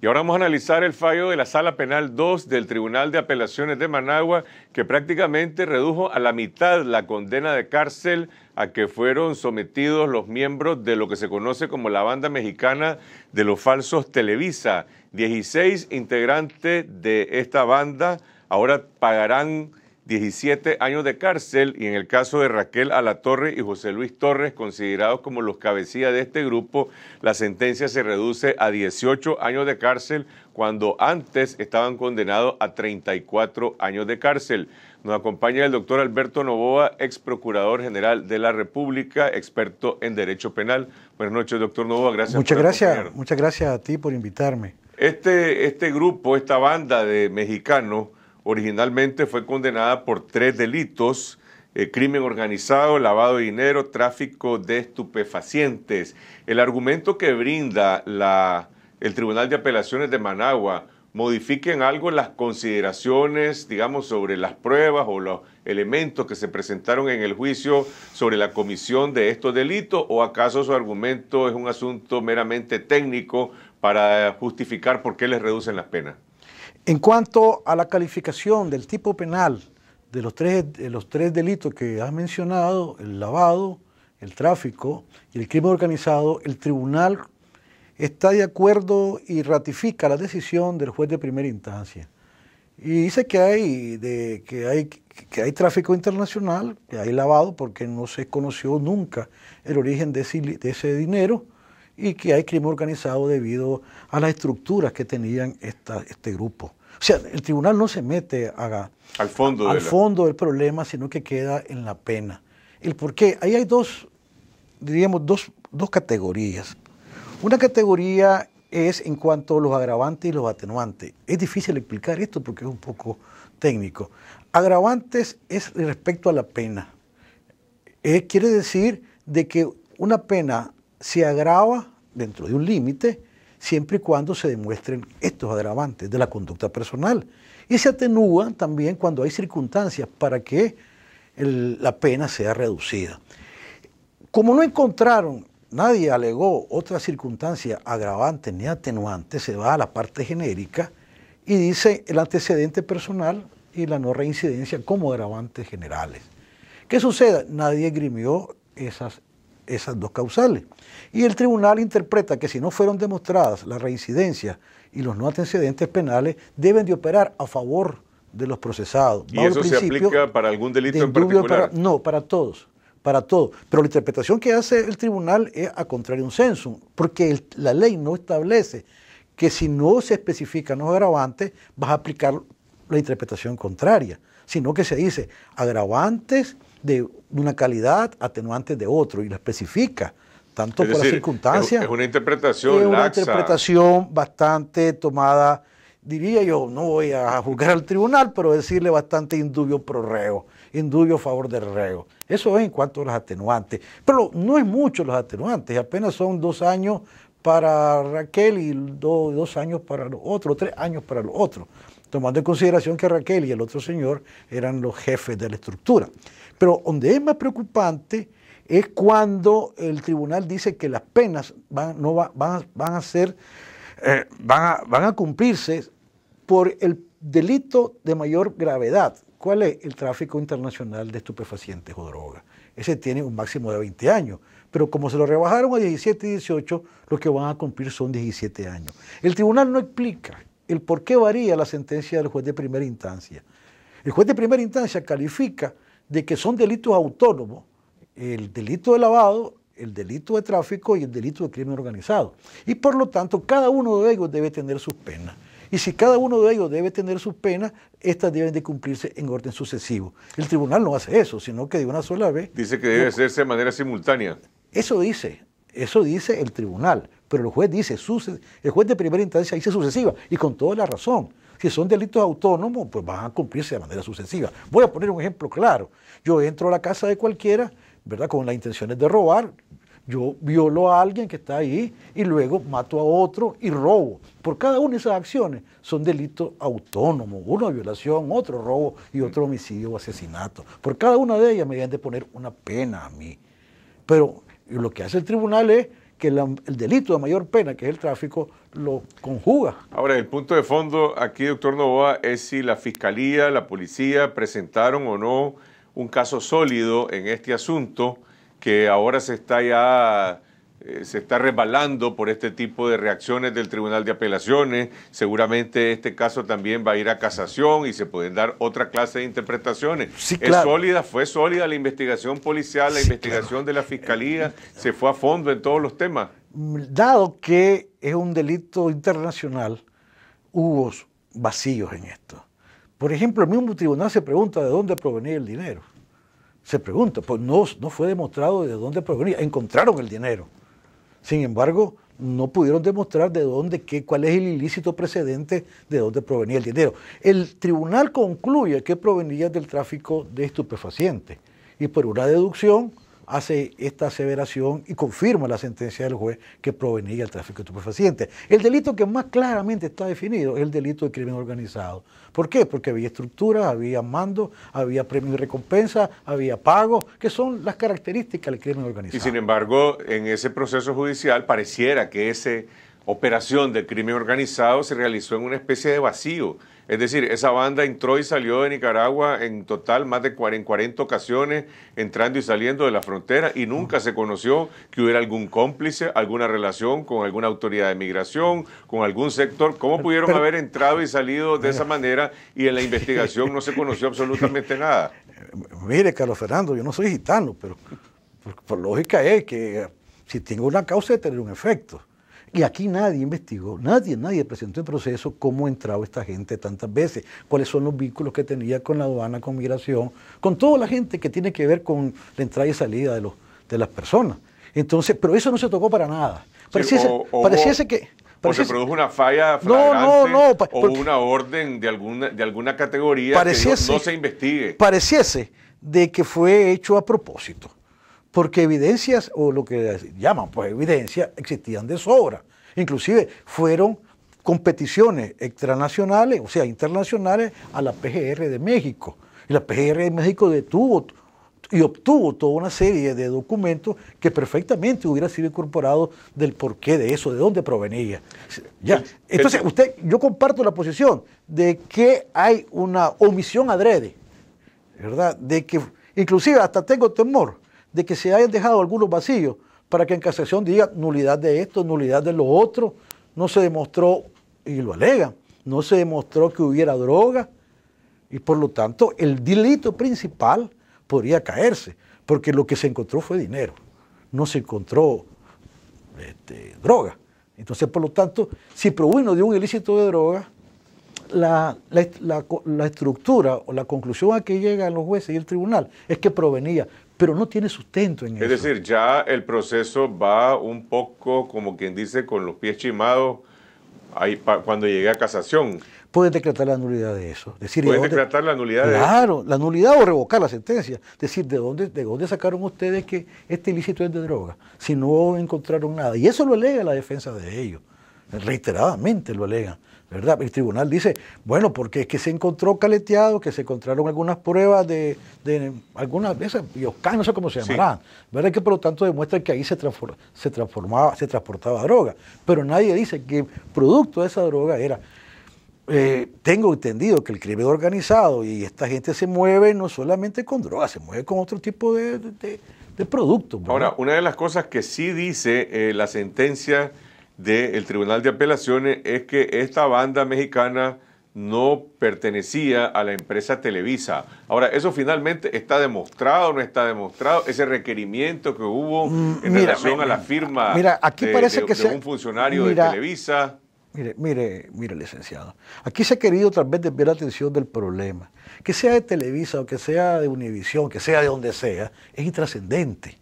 Y ahora vamos a analizar el fallo de la Sala Penal 2 del Tribunal de Apelaciones de Managua, que prácticamente redujo a la mitad la condena de cárcel a que fueron sometidos los miembros de lo que se conoce como la banda mexicana de los falsos Televisa. 16 integrantes de esta banda ahora pagarán 17 años de cárcel y en el caso de Raquel Alatorre y José Luis Torres, considerados como los cabecillas de este grupo, la sentencia se reduce a 18 años de cárcel cuando antes estaban condenados a 34 años de cárcel. Nos acompaña el doctor Alberto Novoa, ex procurador general de la República, experto en derecho penal. Buenas noches, doctor Novoa. Gracias. Muchas gracias. Muchas gracias a ti por invitarme. Este, este grupo, esta banda de mexicanos, Originalmente fue condenada por tres delitos, eh, crimen organizado, lavado de dinero, tráfico de estupefacientes. El argumento que brinda la, el Tribunal de Apelaciones de Managua modifiquen algo las consideraciones, digamos, sobre las pruebas o los elementos que se presentaron en el juicio sobre la comisión de estos delitos o acaso su argumento es un asunto meramente técnico para justificar por qué les reducen las penas? En cuanto a la calificación del tipo penal de los tres, delitos que has mencionado, el lavado, el tráfico y el crimen organizado, el tribunal está de acuerdo y ratifica la decisión del juez de primera instancia. Y dice que hay, tráfico internacional, que hay lavado, porque no se conoció nunca el origen de ese dinero, y que hay crimen organizado debido a las estructuras que tenían esta, este grupo. O sea, el tribunal no se mete al, fondo, fondo del problema, sino que queda en la pena. El por qué, ahí hay dos, diríamos, dos, dos categorías. Una categoría es en cuanto a los agravantes y los atenuantes. Es difícil explicar esto porque es un poco técnico. Agravantes es respecto a la pena. Eh, quiere decir de que una pena se agrava dentro de un límite siempre y cuando se demuestren estos agravantes de la conducta personal. Y se atenúan también cuando hay circunstancias para que la pena sea reducida. Como no encontraron, nadie alegó otra circunstancia agravante ni atenuante, se va a la parte genérica y dice el antecedente personal y la no reincidencia como agravantes generales. ¿Qué sucede? Nadie grimió esas esas dos causales. Y el tribunal interpreta que si no fueron demostradas la reincidencia y los no antecedentes penales, deben de operar a favor de los procesados. ¿Y eso se aplica para algún delito en particular? no, para todos, para todos. Pero la interpretación que hace el tribunal es a contrario un censo, porque la ley no establece que si no se especifican los agravantes, vas a aplicar la interpretación contraria, sino que se dice agravantes de una calidad, atenuante de otro, y la especifica, tanto por las circunstancias. Es una interpretación. Es una interpretación bastante tomada, diría yo, no voy a juzgar al tribunal, pero decirle bastante indubio pro reo, indubio a favor del reo. Eso es en cuanto a los atenuantes. Pero no es mucho los atenuantes, apenas son dos años para Raquel y dos años para los otros, tres años para los otros tomando en consideración que Raquel y el otro señor eran los jefes de la estructura. Pero donde es más preocupante es cuando el tribunal dice que las penas van, no van, a, ser, eh, van, a, cumplirse por el delito de mayor gravedad. ¿Cuál es? El tráfico internacional de estupefacientes o drogas. Ese tiene un máximo de 20 años pero como se lo rebajaron a 17 y 18, lo que van a cumplir son 17 años. El tribunal no explica el por qué varía la sentencia del juez de primera instancia. El juez de primera instancia califica de que son delitos autónomos el delito de lavado, el delito de tráfico y el delito de crimen organizado. Y por lo tanto, cada uno de ellos debe tener sus penas. Y si cada uno de ellos debe tener sus penas, estas deben de cumplirse en orden sucesivo. El tribunal no hace eso, sino que de una sola vez. Dice que debe hacerse de manera simultánea. Eso dice. Eso dice el tribunal, pero el juez dice, el juez de primera instancia dice sucesiva, y con toda la razón. Si son delitos autónomos, pues van a cumplirse de manera sucesiva. Voy a poner un ejemplo claro. Yo entro a la casa de cualquiera, ¿verdad? Con las intenciones de robar, yo violo a alguien que está ahí y luego mato a otro y robo. Por cada una de esas acciones son delitos autónomos, uno violación, otro robo y otro homicidio o asesinato. Por cada una de ellas me deben de poner una pena a mí. Pero y lo que hace el tribunal es que el delito de mayor pena, que es el tráfico, lo conjuga. Ahora, el punto de fondo aquí, doctor Novoa, es si la fiscalía, la policía presentaron o no un caso sólido en este asunto que ahora se está ya eh, se está resbalando por este tipo de reacciones del Tribunal de Apelaciones. Seguramente este caso también va a ir a casación y se pueden dar otra clase de interpretaciones. Es sólida, fue sólida la investigación policial, la investigación de la Fiscalía, se fue a fondo en todos los temas. Dado que es un delito internacional, hubo vacíos en esto. Por ejemplo, el mismo tribunal se pregunta de dónde provenía el dinero. Se pregunta, pues no, no fue demostrado de dónde provenía. Encontraron el dinero sin embargo, no pudieron demostrar de dónde, qué, cuál es el ilícito precedente de dónde provenía el dinero. El tribunal concluye que provenía del tráfico de estupefacientes y por una deducción hace esta aseveración y confirma la sentencia del juez que provenía del tráfico de estupefacientes. El delito que más claramente está definido es el delito de crimen organizado. ¿Por qué? Porque había estructuras, había mando, había premios y recompensas, había pagos, que son las características del crimen organizado. Y sin embargo, en ese proceso judicial pareciera que ese operación del crimen organizado se realizó en una especie de vacío. Es decir, esa banda entró y salió de Nicaragua en total más de 40, ocasiones, entrando y saliendo de la frontera, y nunca se conoció que hubiera algún cómplice, alguna relación con alguna autoridad de migración, con algún sector. ¿Cómo pudieron haber entrado y salido de esa manera y en la investigación no se conoció absolutamente nada? Mire, Carlos Fernando, yo no soy gitano, pero por, lógica es que si tengo una causa, de tener un efecto. Y aquí nadie investigó, nadie, nadie presentó el proceso cómo entraba esta gente tantas veces, cuáles son los vínculos que tenía con la aduana, con migración, con toda la gente que tiene que ver con la entrada y salida de, los, de las personas. Entonces, pero eso no se tocó para nada. Pareciese, que... se produjo una falla flagrante, o una orden de alguna, de alguna categoría que no se investigue. Pareciese de que fue hecho a propósito porque evidencias, o lo que llaman pues evidencia, existían de sobra. Inclusive fueron competiciones extranacionales, o sea, internacionales, a la PGR de México. Y la PGR de México detuvo y obtuvo toda una serie de documentos que perfectamente hubiera sido incorporados del porqué de eso, de dónde provenía. Ya. Entonces, usted, yo comparto la posición de que hay una omisión adrede, ¿verdad? De que inclusive hasta tengo temor de que se hayan dejado algunos vacíos para que en casación diga nulidad de esto, nulidad de lo otro, no se demostró, y lo alegan, no se demostró que hubiera droga, y por lo tanto el delito principal podría caerse, porque lo que se encontró fue dinero, no se encontró este, droga. Entonces, por lo tanto, si provino de un ilícito de droga, la, la, estructura o la conclusión a que llegan los jueces y el tribunal es que provenía, pero no tiene sustento en eso. Es decir, ya el proceso va un poco, como quien dice, con los pies chimados ahí, cuando llegue a casación. Puede decretar la nulidad de eso. Decir, decretar la nulidad de Claro, la nulidad o revocar la sentencia. Decir, ¿de dónde, ¿de dónde sacaron ustedes que este ilícito es de droga? Si no encontraron nada. Y eso lo alega la defensa de ellos. Reiteradamente lo alegan. ¿verdad? El tribunal dice, bueno, porque es que se encontró caleteado, que se encontraron algunas pruebas de, de algunas y esas, no sé cómo se llamarán, ¿verdad? Que por lo tanto demuestra que ahí se, se transformaba, se transportaba droga, pero nadie dice que producto de esa droga era. Eh, tengo entendido que el crimen organizado y esta gente se mueve no solamente con droga, se mueve con otro tipo de, de, productos. Ahora, una de las cosas que sí dice eh, la sentencia del Tribunal de Apelaciones es que esta banda mexicana no pertenecía a la empresa Televisa. Ahora, ¿eso finalmente está demostrado no está demostrado? Ese requerimiento que hubo mm, en relación a la firma de, parece un funcionario de Televisa. Mire, mire, mire, licenciado. Aquí se ha querido otra vez desviar la atención del problema. Que sea de Televisa o que sea de Univisión, que sea de donde sea, es intrascendente.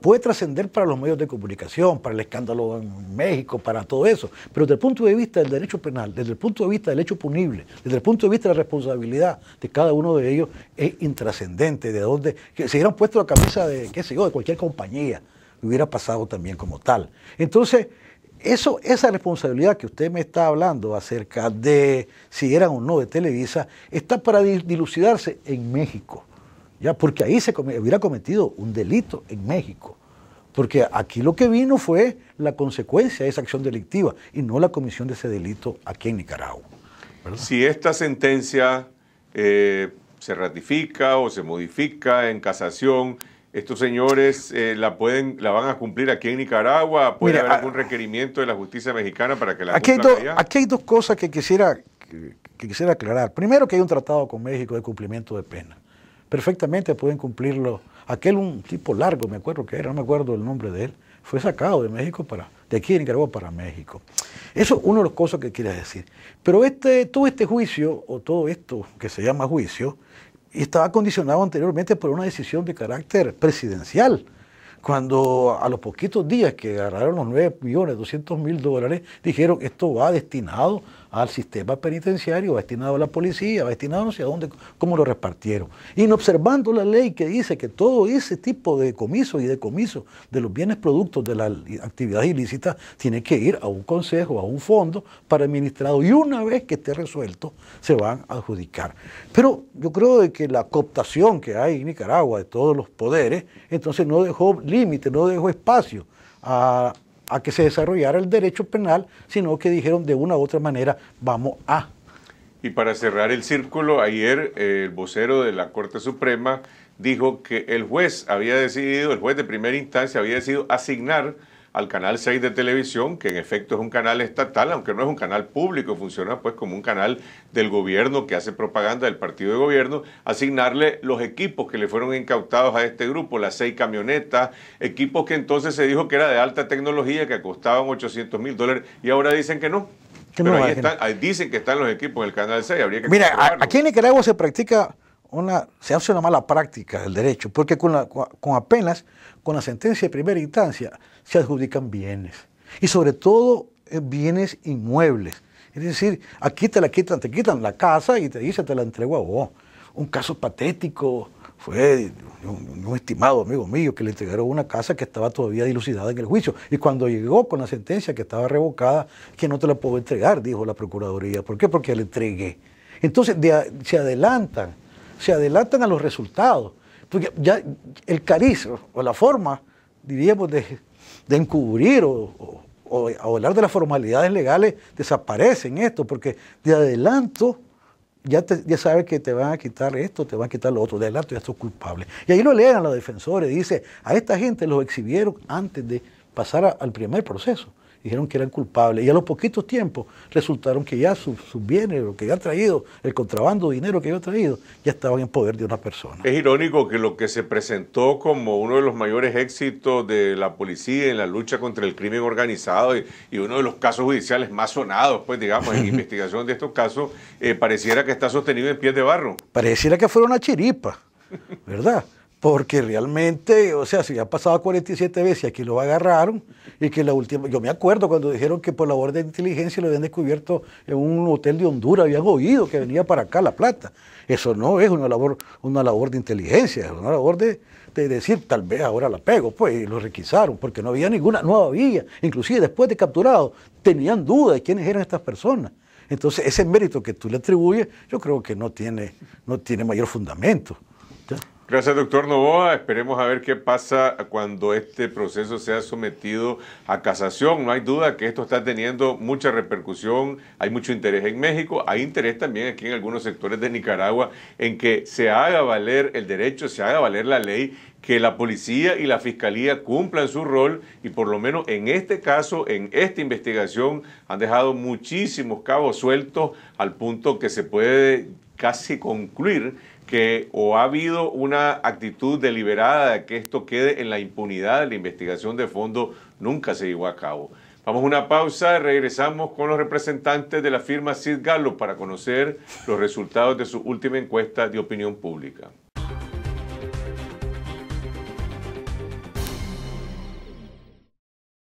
Puede trascender para los medios de comunicación, para el escándalo en México, para todo eso, pero desde el punto de vista del derecho penal, desde el punto de vista del hecho punible, desde el punto de vista de la responsabilidad de cada uno de ellos, es intrascendente. De donde que se hubieran puesto la camisa de, qué sé yo, de cualquier compañía, hubiera pasado también como tal. Entonces, esa responsabilidad que usted me está hablando acerca de si eran o no de Televisa, está para dilucidarse en México porque ahí se hubiera cometido un delito en México. Porque aquí lo que vino fue la consecuencia de esa acción delictiva y no la comisión de ese delito aquí en Nicaragua. Si esta sentencia eh, se ratifica o se modifica en casación, estos señores eh, la pueden, la van a cumplir aquí en Nicaragua. ¿Puede haber algún requerimiento de la justicia mexicana para que la aquí hay allá? Aquí hay dos cosas que quisiera, que quisiera aclarar. Primero que hay un tratado con México de cumplimiento de pena perfectamente pueden cumplirlo. Aquel un tipo largo, me acuerdo que era, no me acuerdo el nombre de él, fue sacado de México para, de aquí de Nicaragua para México. Eso es una de las cosas que quiere decir. Pero este, todo este juicio, o todo esto que se llama juicio, estaba condicionado anteriormente por una decisión de carácter presidencial. Cuando a los poquitos días que agarraron los 9.200.000 millones 200 mil dólares, dijeron esto va destinado al sistema penitenciario, destinado a la policía, destinado no a dónde, cómo lo repartieron. Y no observando la ley que dice que todo ese tipo de comiso y decomisos de los bienes productos de la actividad ilícita tiene que ir a un consejo, a un fondo para administrado y una vez que esté resuelto se van a adjudicar. Pero yo creo de que la cooptación que hay en Nicaragua de todos los poderes, entonces no dejó límite, no dejó espacio a a que se desarrollara el derecho penal, sino que dijeron de una u otra manera, vamos a. Y para cerrar el círculo, ayer eh, el vocero de la Corte Suprema dijo que el juez había decidido, el juez de primera instancia había decidido asignar al Canal 6 de televisión, que en efecto es un canal estatal, aunque no es un canal público, funciona pues como un canal del gobierno que hace propaganda del partido de gobierno, asignarle los equipos que le fueron incautados a este grupo, las seis camionetas, equipos que entonces se dijo que era de alta tecnología, que costaban 800 mil dólares, y ahora dicen que no. Pero ahí dicen que están los equipos en el Canal 6, habría que Mira, aquí en Nicaragua se practica se hace una mala práctica el derecho, porque con, apenas con la sentencia de primera instancia se adjudican bienes, y sobre todo eh, bienes inmuebles. Es decir, aquí te la quitan, te quitan la casa y te dicen, te la entrego a vos. Un caso patético fue un, estimado amigo mío que le entregaron una casa que estaba todavía dilucidada en el juicio. Y cuando llegó con la sentencia que estaba revocada, que no te la puedo entregar, dijo la Procuraduría. ¿Por qué? Porque la entregué. Entonces se adelantan se adelantan a los resultados. Porque ya el cariz o la forma, diríamos, de, encubrir o, hablar de las formalidades legales desaparece en esto, porque de adelanto ya, sabes que te van a quitar esto, te van a quitar lo otro, de adelanto ya sos culpable. Y ahí lo leen a los defensores, dice, a esta gente los exhibieron antes de pasar al primer proceso dijeron que eran culpables. Y a los poquitos tiempos resultaron que ya sus, bienes, lo que habían traído, el contrabando de dinero que habían traído, ya estaban en poder de una persona. Es irónico que lo que se presentó como uno de los mayores éxitos de la policía en la lucha contra el crimen organizado y, uno de los casos judiciales más sonados, pues digamos, en investigación de estos casos, eh, pareciera que está sostenido en pies de barro. Pareciera que fue una chiripa, ¿verdad? porque realmente, o sea, si ha pasado 47 veces y aquí lo agarraron, y que la última, yo me acuerdo cuando dijeron que por labor de inteligencia lo habían descubierto en un hotel de Honduras, habían oído que venía para acá La Plata. Eso no es una labor, una labor de inteligencia, es una labor de, decir, tal vez ahora la pego, pues, y lo requisaron, porque no había ninguna, nueva vía. inclusive después de capturado, tenían dudas de quiénes eran estas personas. Entonces, ese mérito que tú le atribuyes, yo creo que no tiene, no tiene mayor fundamento. Gracias, doctor Novoa. Esperemos a ver qué pasa cuando este proceso sea sometido a casación. No hay duda que esto está teniendo mucha repercusión. Hay mucho interés en México. Hay interés también aquí en algunos sectores de Nicaragua en que se haga valer el derecho, se haga valer la ley que la policía y la fiscalía cumplan su rol y por lo menos en este caso, en esta investigación, han dejado muchísimos cabos sueltos al punto que se puede casi concluir que o ha habido una actitud deliberada de que esto quede en la impunidad la investigación de fondo, nunca se llevó a cabo. Vamos a una pausa, regresamos con los representantes de la firma Sid Gallo para conocer los resultados de su última encuesta de opinión pública.